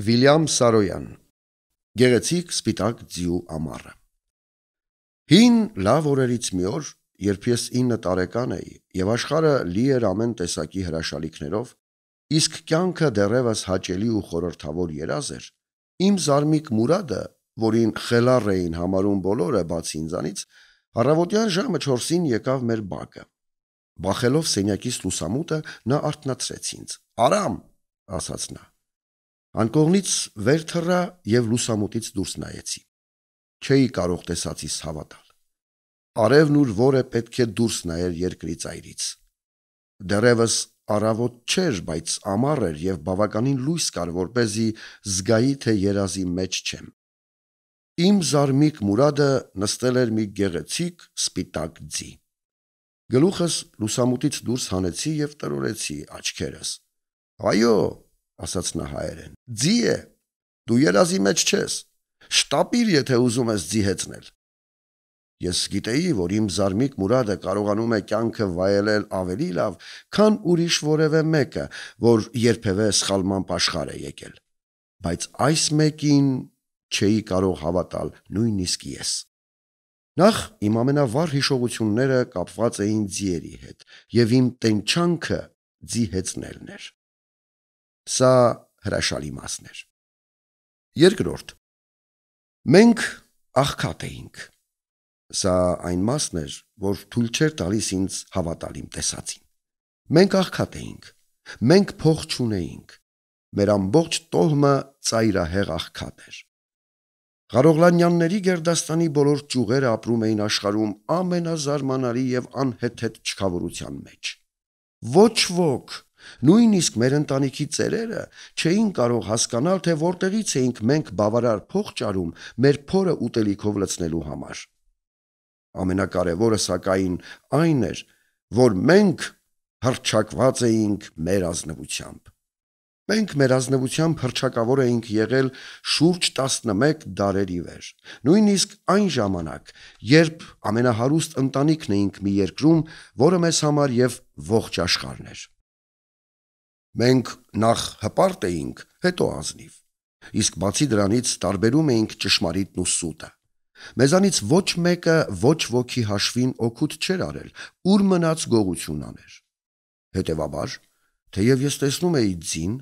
Վիլյամ Սարոյան Գեղեցիկ սպիտակ ձիու ամառը Հին լավ օրերից մի օր, երբ ես 9 տարեկան էի եւ աշխարը լի էր ամեն տեսակի հրաշալիքներով, իսկ կյանքը դեռևս հաճելի ու խորթավոր երազ էր, իմ զարմիկ Մուրադը, որին խելառ էին համարում բոլորը բացի ինձանից, առավոտյան ժամը 4-ին եկավ մեր բակը։ Բախելով սենյակից լուսամուտը, նա արթնացրեց ինձ։ «Արամ», ասաց նա։ Անկողնից վեր թռա եւ լուսամուտից դուրս նայեցի։ Չէի կարող տեսածիս հավատալ։ Արևն ուր որը պետք է դուրս նայեր երկրի ծայրից։ Դերևս առավոտ չէր, բայց ամառ էր եւ բավականին լույս կար, որ เป զի զգայի թե երազի մեջ չեմ։ Իմ զարմիկ Մուրադը նստել էր մի գեղեցիկ սպիտակ ձի։ Գլուխս լուսամուտից դուրս հանեցի եւ տրորեցի աչքերս։ Այո, ասաց նա հայերեն։ Ձի է, դու երազի մեջ չես։ Շտապիր, եթե ուզում ես ձի հեծնել։ Ես գիտեի, որ իմ Զարմիկ Մուրադը կարողանում է կյանքը վայելել ավելի լավ, քան ուրիշ որևէ մեկը, որ երբևէ սխալման աշխար է եկել։ Բայց այս մեկին չէի կարող հավատալ, նույնիսկ ես։ Նախ իմ ամենավառ հիշողությունները կապված էին ձիերի հետ, եւ իմ տենչանքը ձի հեծնելն էր։ Սա հրաշալի մասն էր։ Երկրորդ. Մենք աղքատ էինք։ Սա այն մասն էր, որ թույլ չէր տալիս ինձ հավատալ իմ տեսածին։ Մենք աղքատ էինք։ Մենք փող չունեինք։ Մեր ամբողջ տոհմը ծայրահեղ աղքատ էր։ Ղարողլանյանների Գերդաստանի բոլոր ճյուղերը ապրում էին աշխարհում ամենազարմանալի եւ անհեթեթ չքավորության մեջ։ Ոչ ոք Նույնիսկ մեր ընտանիքի ծերերը չէին կարող հասկանալ, թե որտեղից էինք մենք բավարար փող ճարում մեր փորը ուտելիքով լցնելու համար։ Ամենակարևորը սակայն այն էր, որ մենք հրճակված էինք մեր ազնվությամբ։ Մենք մեր ազնվությամբ հրճակավոր էինք եղել շուրջ 11 դարերի վեր։ Նույնիսկ այն ժամանակ, երբ ամենահարուստ ընտանիքն էինք մի երկրում, որը մեզ համար եւ ողջ աշխարհն էր։ Մենք նախ հպարտ էինք, հետո ազնիվ։ Իսկ բացի դրանից տարբերում էինք ճշմարիտն ու սուտը։ Մեզանից ոչ մեկը ոչ ոքի հաշվին օգուտ չէր արել, ուր մնաց գողություն աներ։ Հետևաբար, թեև ես տեսնում էի ձին,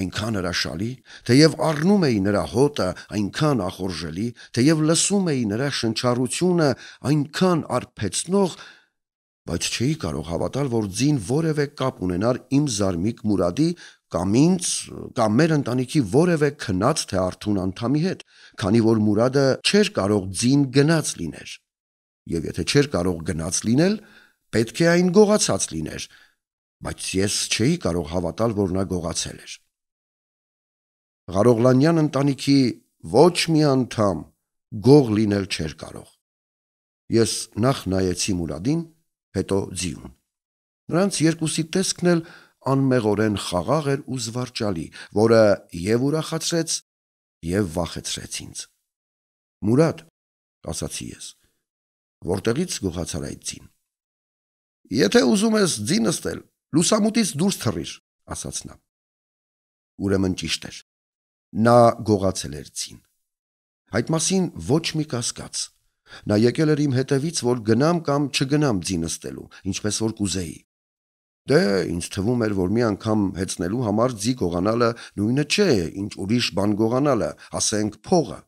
այնքան հրաշալի, թեև առնում էի նրա հոտը, այնքան ախորժելի, թեև լսում էի նրա շնչառությունը, այնքան արփեցնող, բայց չէի կարող հավատալ, որ ձին որևէ կապ ունենար իմ Զարմիկ Մուրադի կամ ինձ կամ մեր ընտանիքի որևէ քնած թե արթուն անդամի հետ, քանի որ Մուրադը չէր կարող ձին գնաց լիներ։ Եվ եթե չէր կարող գնաց լինել, պետք է այն գողացած լիներ, բայց ես չէի կարող հավատալ, որ նա գողացել էր։ Ղարողլանյան ընտանիքի ոչ մի անդամ գող լինել չէր կարող։ Ես նախ նայեցի Մուրադին հետո ձիուն։ Նրանց երկուսի տեսքն էլ անմեղորեն խաղաղ էր ու զվարճալի, որը եւ ուրախացրեց, եւ վախեցրեց ինձ։ Մուրադ, ասացի ես, որտեղից գողացար այդ ձին։ Եթե ուզում ես ձին ըստել, լուսամուտից դուրս թռիր, ասաց նա։ Ուրեմն ճիշտ էր։ Նա գողացել էր ձին։ Այդ մասին ոչ մի կասկած Նա եկել էր իմ հետևից, որ գնամ կամ չգնամ ձի նստելու, ինչպես որ կուզեի։ Դե, ինձ թվում էր, որ մի անգամ հեծնելու համար ձի գողանալը նույնը չէ, ինչ ուրիշ բան գողանալը, ասենք փողը։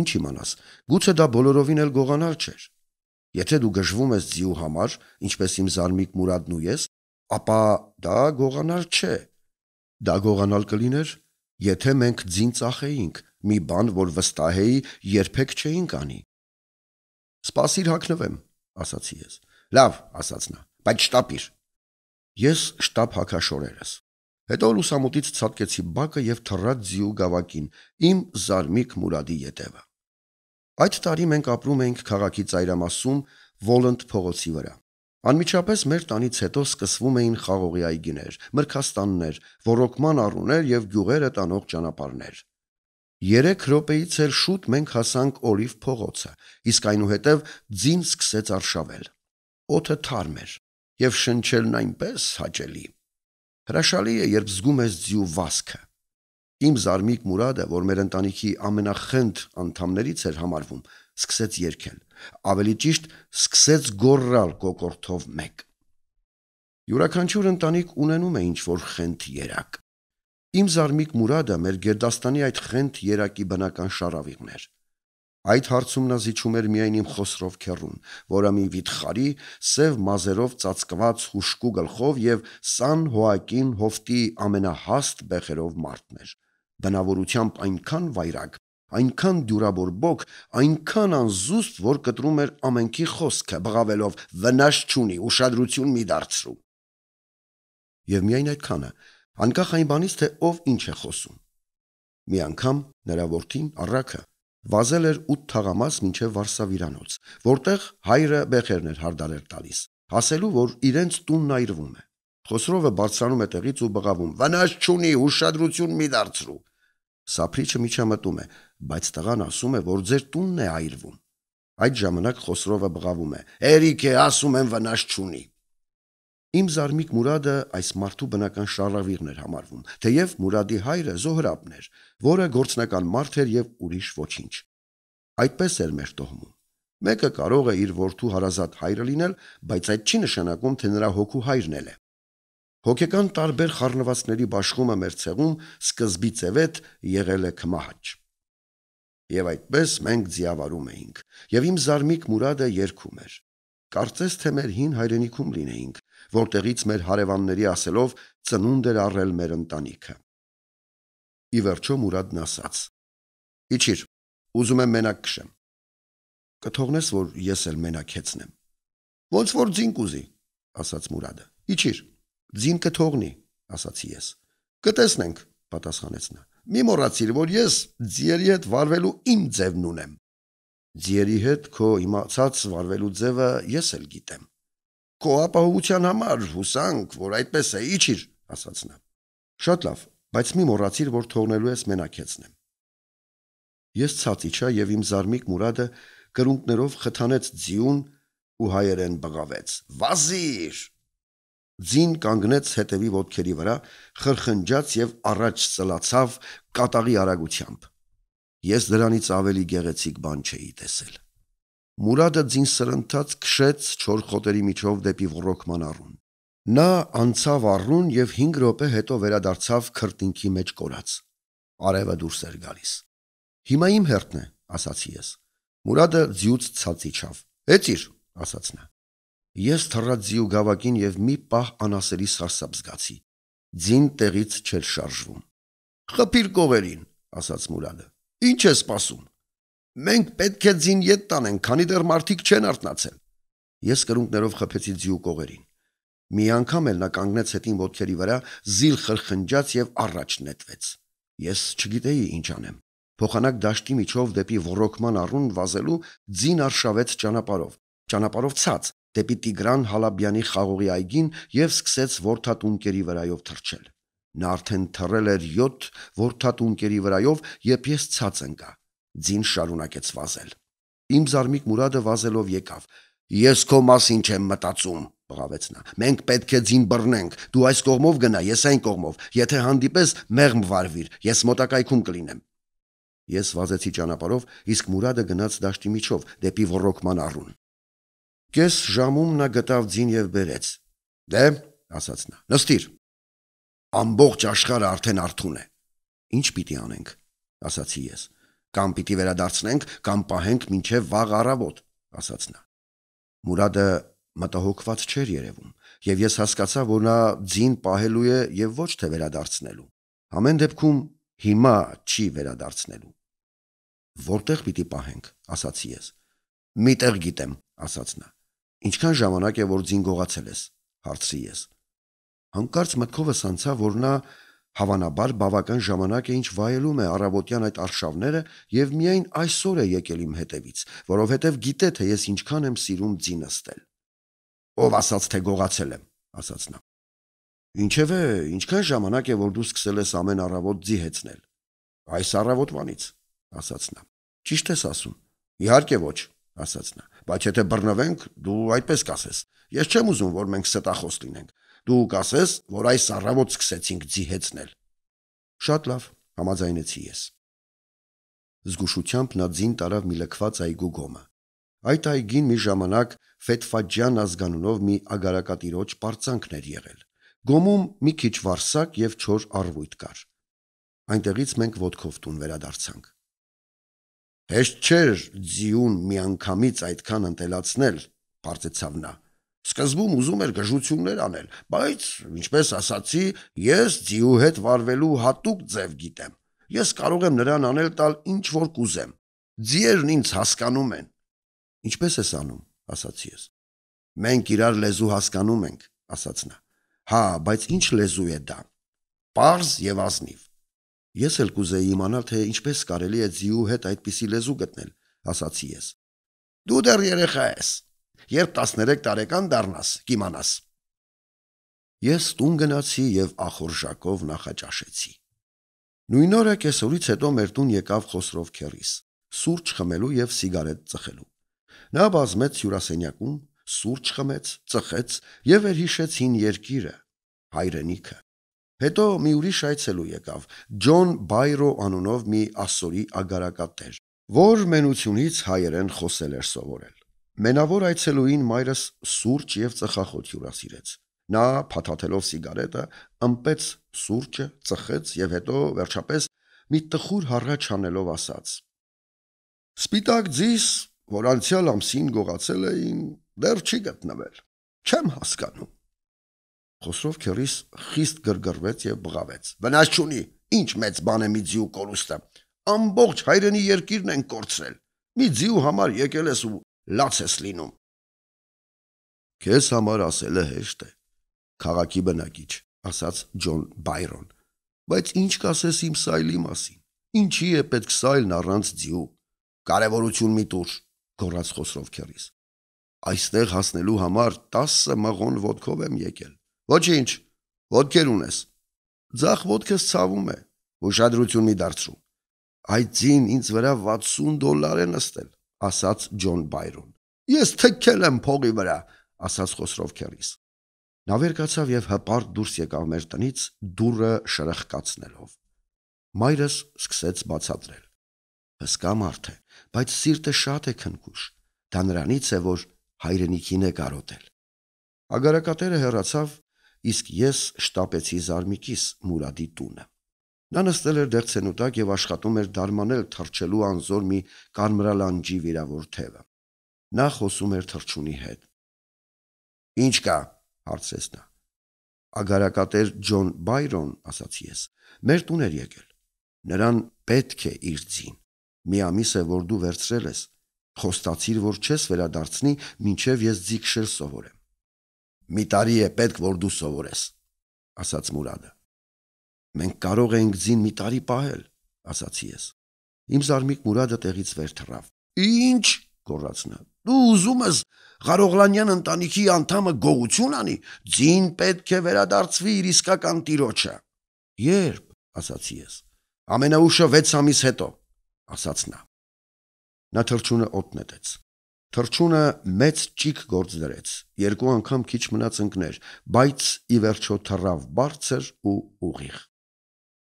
Ինչ իմանաս, գուցե դա բոլորովին էլ գողանալ չէր։ Եթե դու գժվում ես ձիու համար, ինչպես իմ Զարմիկ Մուրադն ու ես, ապա դա գողանալ չէ։ Դա գողանալ կլիներ, եթե մենք ձին ծախեինք, մի բան, որ վստահ էի, երբեք չէինք անի։ Սպասիր հակնվեմ, ասացի ես։ Լավ, ասաց նա, բայց շտապիր։ Ես շտապ հակաշորերս։ Հետո լուսամուտից ցածկեցի բակը եւ թռած ձիու գավակին, իմ զարմիկ Մուրադի ետևը։ Այդ տարի մենք ապրում էինք քաղաքի ծայրամասում Վոլանդ փողոցի վրա։ Անմիջապես մեր տանից հետո սկսվում էին խաղողի այգիներ, մրգաստաններ, ռոռոկման առուներ եւ գյուղերը տանող ճանապարհներ։ Երեք րոպեից էլ շուտ մենք հասանք Օլիվ փողոցը, իսկ այնուհետև ձին սկսեց արշավել։ Օթը թարմ էր եւ շնչելն այնպես հաճելի։ Հրաշալի է, երբ զգում ես ձյու վասքը։ Իմ Զարմիկ Մուրադը, որ մեր ընտանիքի ամենախենթ անդամներից էր համարվում, սկսեց երգել։ Ավելի ճիշտ, սկսեց գոռալ կոկորթով մեկ։ Յուրաքանչյուր ընտանիք ունենում է ինչ-որ խենթ երակ։ Իմ Զարմիկ Մուրադը մեր Գերդաստանի այդ խենթ երակի բնական շարավիղն էր։ Այդ հարցում նա զիջում էր միայն իմ Խոսրով քերուն, որը մի վիթխարի, սև մազերով ծածկված հուշկու գլխով եւ Սան Հոակին հովտի ամենահաստ բեղերով մարդն էր։ Բնավորությամբ այնքան վայրակ, այնքան դյուրաբորբոք, այնքան անզուսպ, որ կտրում էր ամենքի խոսքը, բղավելով. «Վնաս չունի, ուշադրություն մի դարձրու»։ Եվ միայն այդքանը անկախ այն բանից, թե ով ինչ է խոսում։ Մի անգամ նրա որդին Արաքը վազել էր 8 թաղամաս մինչև Վարշավիրանոց, որտեղ հայրը բեխերն էր հարդարել տալիս, ասելու որ իրենց տունն այրվում է։ Խոսրովը բարձրանում է տեղից ու բղավում. «Վնաս չունի, ուշադրություն մի դարձրու»։ Սափրիչը միջամտում է, բայց տղան ասում է, որ ձեր տունն է այրվում։ Այդ ժամանակ Խոսրովը բղավում է. «Էրիկ է, ասում եմ վնաս չունի»։ Իմ Զարմիկ Մուրադը այս մարդու բնական շարավիրն էր համարվում, թեև Մուրադի հայրը Զոհրաբն էր, որը գործնական մարդ էր եւ ուրիշ ոչինչ։ Այդպես էր մեր տոհմում։ Մեկը կարող է իր որդու հարազատ հայրը լինել, բայց այդ չի նշանակում, թե նրա հոգու հայրն էլ է։ Հոգեկան տարբեր խառնվածների աշխումը մեր ցեղում սկզբից էվեթ եղել է կմահաճ։ Եվ այդպես մենք ձիավարում էինք, եւ իմ Զարմիկ Մուրադը երգում էր։ Կարծես թե մեր հին հայրենիքում լինեինք, որտեղից մեր հարևանների ասելով ծնունդ էր առել մեր ընտանիքը։ Ի վերջո Մուրադն ասաց. «Իջիր, ուզում եմ մենակ քշեմ»։ Կթողնես, որ ես էլ մենակ հեծնեմ։ Ոնց որ ձին կուզի, ասաց Մուրադը։ Իջիր, ձին կթողնի, ասացի ես։ Կտեսնենք, պատասխանեց նա։ Մի մոռացիր, որ ես ձիերի հետ վարվելու իմ ձևն ունեմ։ Ձիերի հետ քո իմացած վարվելու ձևը ես էլ գիտեմ։ Քո ապահովության համար հուսանք, որ այդպես է, իջիր, ասաց նա։ Շատ լավ, բայց մի մոռացիր, որ թողնելու ես մենակեցնեմ։ Ես ցած իջա եւ իմ զարմիկ Մուրադը կրունկներով խթանեց ձյուն ու հայերեն բղավեց. «Վազիր!» Ձին կանգնեց հետևի ոտքերի վրա, խրխնջաց եւ առաջ ծլացավ կատաղի արագությամբ։ Ես դրանից ավելի գեղեցիկ բան չէի տեսել։ Մուրադը ձին սրընթաց քշեց չոր խոտերի միջով դեպի ռոկման առուն։ Նա անցավ առուն եւ 5 րոպե հետո վերադարձավ քրտինքի մեջ կորած։ Արևը դուրս էր գալիս։ Հիմա իմ հերթն է, ասացի ես։ Մուրադը ձյուց ցած իջավ։ Էծիր, ասաց նա։ Ես թռած ձիու գավակին եւ մի պահ անասելի սարսափ զգացի։ Ձին տեղից չէր շարժվում։ Խփիր կողերին, ասաց Մուրադը։ Ինչ է սпасում։ Մենք պետք է ձին յետ տանենք, քանի դեռ մարդիկ չեն արտնացել։ Ես կրունկներով խփեցի ձիու կողերին։ Մի անգամ էլ նա կանգնեց հետին ոտքերի վրա, զիլ խրխնջաց եւ առաջ նետվեց։ Ես չգիտեի ինչ անեմ։ Փոխանակ դաշտի միջով դեպի ռոռոկման առուն վազելու ձին արշավեց ճանապարով։ Ճանապարով ցած դեպի Տիգրան Հալաբյանի խաղողի այգին եւ սկսեց ворթատունկերի վրայով թռչել։ Նա արդեն թռել էր 7 ворթատունկերի վրայով, երբ ես ցած ընկա։ Ձին շարունակեց վազել։ Իմ Զարմիկ Մուրադը վազելով եկավ։ Ես քո մասին չեմ մտածում, բղավեց նա։ Մենք պետք է ձին բռնենք։ Դու այս կողմով գնա, ես այն կողմով։ Եթե հանդիպես, մեղմ վարվիր, ես մոտակայքում կլինեմ։ Ես վազեցի ճանապարով, իսկ Մուրադը գնաց դաշտի միջով դեպի ռոռոկման առուն։ Կես ժամում նա գտավ ձին եւ բերեց։ Դե, ասաց նա։ Նստիր։ Ամբողջ աշխարհը արդեն արթուն է։ Ինչ պիտի անենք, ասացի ես կամ պիտի վերադարձնենք կամ պահենք մինչև վաղ առավոտ, ասաց նա։ Մուրադը մտահոգված չէր երևում, եւ ես հասկացա, որ նա ձին պահելու է եւ ոչ թե վերադարձնելու։ Ամեն դեպքում հիմա չի վերադարձնելու։ Որտեղ պիտի պահենք, ասացի ես։ Միտեղ գիտեմ, ասաց նա։ Ինչքան ժամանակ է որ ձին գողացել ես, հարցրի ես։ Հանկարծ մտքովս անցա, որ նա Հավանաբար բավական ժամանակ է ինչ վայելում է առավոտյան այդ արշավները եւ միայն այսօր է եկել իմ հետևից, որովհետեւ գիտե թե ես ինչքան եմ սիրում ձին ըստել։ Ով ասաց թե գողացել եմ, ասաց նա։ Ինչևէ, ինչքան ժամանակ է որ դու սկսել ես ամեն առավոտ ձի հեծնել։ Այս առավոտվանից, ասաց նա։ Ճիշտ ես ասում։ Իհարկե ոչ, ասաց նա։ Բայց եթե բռնվենք, դու այդպես կասես։ Ես չեմ ուզում, որ մենք ստախոս լինենք։ Դու կասես, որ այս առավոտ սկսեցինք ձիհեցնել։ Շատ լավ, համաձայնեցի ես։ Զգուշությամբ նա ձին տարավ մի լքված այգու գոմը։ Այդ այգին մի ժամանակ Ֆեթֆաջյան ազգանունով մի ագարակատիրոջ պարծանքներ եղել։ Գոմում մի քիչ վարսակ եւ չոր արվույթ կար։ Այնտեղից մենք ոդկով տուն վերադարձանք։ Հեշտ չէր ձիուն միանգամից այդքան ընտելացնել, բարձեցավ նա։ Սկզբում ուզում էր գժություններ անել, բայց, ինչպես ասացի, ես ձիու հետ վարվելու հատուկ ձև գիտեմ։ Ես կարող եմ նրան անել տալ ինչ որ կուզեմ։ Ձիերն ինձ հասկանում են։ Ինչպես ես անում, ասացի ես։ Մենք իրար լեզու հասկանում ենք, ասաց նա։ Հա, բայց ինչ լեզու է դա։ Պարզ եւ ազնիվ։ Ես էլ կուզեի իմանալ, թե ինչպես կարելի է ձիու հետ այդպիսի լեզու գտնել, ասացի ես։ Դու դեռ երեխա ես, երբ 13 տարեկան դառնաս, կիմանաս։ Ես տուն գնացի եւ ախորժակով նախաճաշեցի։ Նույն օրը կեսօրից հետո մեր տուն եկավ Խոսրով Քերիս, սուրճ խմելու եւ սիգարետ ծխելու։ Նա բազմեց հյուրասենյակում, սուրճ խմեց, ծխեց եւ վերհիշեց հին երկիրը, հայրենիքը։ Հետո մի ուրիշ այցելու եկավ Ջոն Բայրո անունով մի ասորի ագարակատեր, որ մենությունից հայերեն խոսել էր սովորել։ Մենավոր այցելուին մայրս սուրճ եւ ծխախոտ հյուրասիրեց։ Նա փաթաթելով սիգարետը, ըմպեց սուրճը, ծխեց եւ հետո վերջապես մի տխուր հառաչ անելով ասաց. Սպիտակ ձիս, որ անցյալ ամսին գողացել էին, դեռ չի գտնվել։ Չեմ հասկանում։ Խոսրով քերիս խիստ գրգռվեց եւ բղավեց։ Վնաս չունի, ինչ մեծ բան է մի ձիու կորուստը։ Ամբողջ հայրենի երկիրն են կորցրել։ Մի ձիու համար եկել ես ու լաց ես լինում։ Քեզ համար ասելը հեշտ է, քաղաքի բնակիչ, ասաց Ջոն Բայրոն։ Բայց ինչ կասես իմ սայլի մասին։ Ինչի է պետք սայլն առանց ձյու։ Կարևորություն մի տուր, գոռաց Խոսրով քերիս։ Այստեղ հասնելու համար 10 մղոն ոդկով եմ եկել։ Ոչինչ, ոդկեր ունես։ Ձախ ոդկս ցավում է։ Ուշադրություն մի դարձրու։ Այդ ձին ինձ վրա 60 դոլար է նստել ասաց Ջոն Բայրոն։ Ես թքել եմ փողի վրա, ասաց Խոսրով Քերիս։ Նա վերկացավ եւ հպարտ դուրս եկավ մեր տնից դուրը շրխկացնելով։ Մայրս սկսեց բացատրել։ Հսկա մարդ է, բայց սիրտը շատ է քնքուշ։ Դա նրանից է, որ հայրենիքին է կարոտել։ Ագարակատերը հեռացավ, իսկ ես շտապեցի Զարմիկիս Մուրադի տունը։ Նա նստել էր դեռ ցենուտակ եւ աշխատում էր դարմանել թրջելու անզոր մի կարմրալանջի վիրավոր թևը։ Նա խոսում էր թրջունի հետ։ Ինչ կա, հարցրեց նա։ Ագարակատեր Ջոն Բայրոն, ասացի ես, մեր տուն էր եկել։ Նրան պետք է իր ձին։ Մի ամիս է որ դու վերցրել ես։ Խոստացիր, որ չես վերադարձնի, մինչև ես ձի քշել սովորեմ։ Մի տարի է պետք, որ դու սովորես, ասաց Մուրադը։ Մենք կարող ենք ձին մի տարի պահել, ասացի ես։ Իմ Զարմիկ Մուրադը տեղից վեր թռավ։ Ինչ, գոռաց նա։ Դու ուզում ես Ղարողլանյան ընտանիքի անդամը գողություն անի, ձին պետք է վերադարձվի իր իսկական տիրոջը։ Երբ, ասացի ես։ Ամենաուշը 6 ամիս հետո, ասաց նա։ Նա թրջունը օդ նետեց։ Թրջունը մեծ ճիկ գործ դրեց։ Երկու անգամ քիչ մնաց ընկներ, բայց ի վերջո թռավ բարձր ու ուղիղ։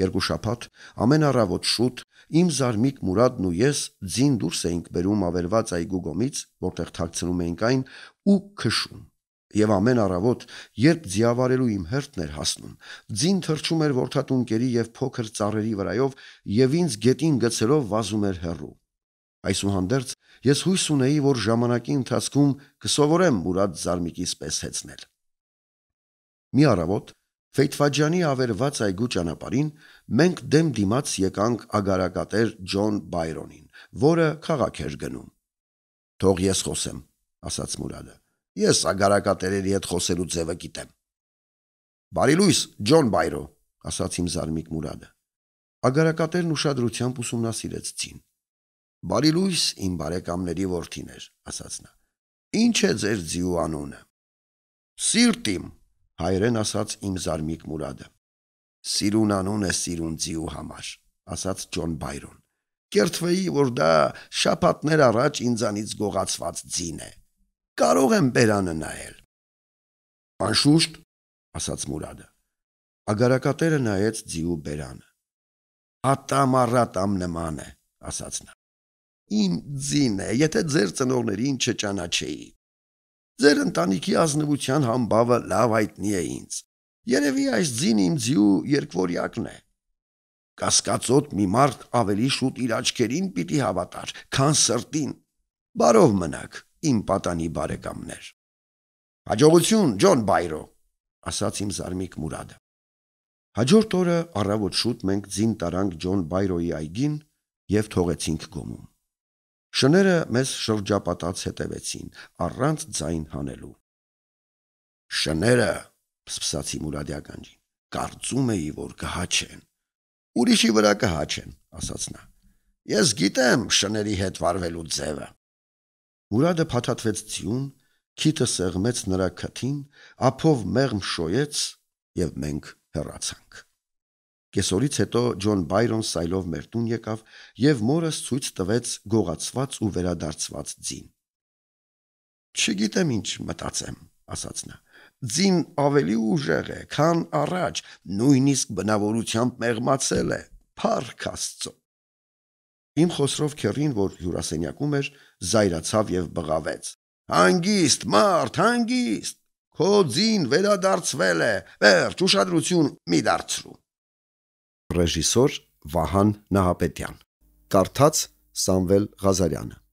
Երկու շաբաթ ամեն առավոտ շուտ իմ զարմիկ Մուրադն ու ես ձին դուրս էինք բերում ավերված այգու գոմից, որտեղ թաքցնում էինք այն ու քշում։ Եվ ամեն առավոտ, երբ ձիավարելու իմ հերթն էր հասնում, ձին թրջում էր ворթատունկերի եւ փոքր ծառերի վրայով եւ ինձ գետին գցելով վազում էր հեռու։ Այսուհանդերձ ես հույս ունեի, որ ժամանակի ընթացքում կսովորեմ Մուրադ Զարմիկից պես հեծնել։ Մի առավոտ Ֆեյթվաջանի ավերված այգու ճանապարհին մենք դեմ դիմաց եկանք ագարակատեր Ջոն Բայրոնին, որը քաղաք էր գնում։ Թող ես խոսեմ, ասաց Մուրադը։ Ես ագարակատերերի հետ խոսելու ձևը գիտեմ։ Բարի լույս, Ջոն Բայրո, ասաց իմ զարմիկ Մուրադը։ Ագարակատերն ուշադրությամբ ուսումնասիրեց ցին։ Բարի լույս, իմ բարեկամների ворթիներ, ասաց նա։ Ինչ է ձեր ձիու անունը։ Սիրտիմ, հայերեն ասաց իմ Զարմիկ Մուրադը։ Սիրուն անուն է սիրունցիու համար, ասաց Ջոն Բայրոն։ Կերտվեի, որ դա շապատներ առաջ ինձանից գողացված ձին է։ Կարող եմ բերանը նայել։ Անշուշտ, ասաց Մուրադը։ Ագարակատերը նայեց ձիու բերանը։ Ատամ առատամ նման է, ասաց նա։ Իմ ձին է, եթե ձեր ծնողներին չճանաչեի։ Ձեր ընտանիքի ազնվության համբավը լավ հայտնի է ինձ։ Երևի այս ձին իմ ձյու երկվորյակն է։ Կասկածոտ մի մարդ ավելի շուտ իր աչքերին պիտի հավատար, քան սրտին։ Բարով մնաք, իմ պատանի բարեկամներ։ Հաջողություն, Ջոն Բայրո, ասաց իմ Զարմիկ Մուրադը։ Հաջորդ օրը առավոտ շուտ մենք ձին տարանք Ջոն Բայրոյի այգին եւ թողեցինք գոմում։ Շները մեզ շրջապատած հետևեցին, առանց ձայն հանելու։ Շները, պսպսացի Մուրադի ականջին, կարծում էի, որ կհաչեն։ Ուրիշի վրա կհաչեն, ասաց նա։ Ես գիտեմ շների հետ վարվելու ձևը։ Մուրադը փաթաթվեց ծյուն, քիտը սեղմեց նրա քթին, ափով մեղմ շոյեց եւ մենք հեռացանք։ Կեսօրից հետո Ջոն Բայրոն սայլով մեր տուն եկավ եւ մորս ցույց տվեց գողացված ու վերադարձված ձին։ Չգիտեմ ինչ մտածեմ, ասաց նա։ Ձին ավելի ուժեղ է, քան առաջ, նույնիսկ բնավորությամբ մեղմացել է։ Փառք Աստծո։ Իմ խոսրով քերին, որ հյուրասենյակում էր, զայրացավ եւ բղավեց. Հանգիստ, մարդ, հանգիստ։ Քո ձին վերադարձվել է։ Վերջ, ուշադրություն մի դարձրու։ Ռեժիսոր Վահան Նահապետյան։ Կարդաց Սամվել Ղազարյանը։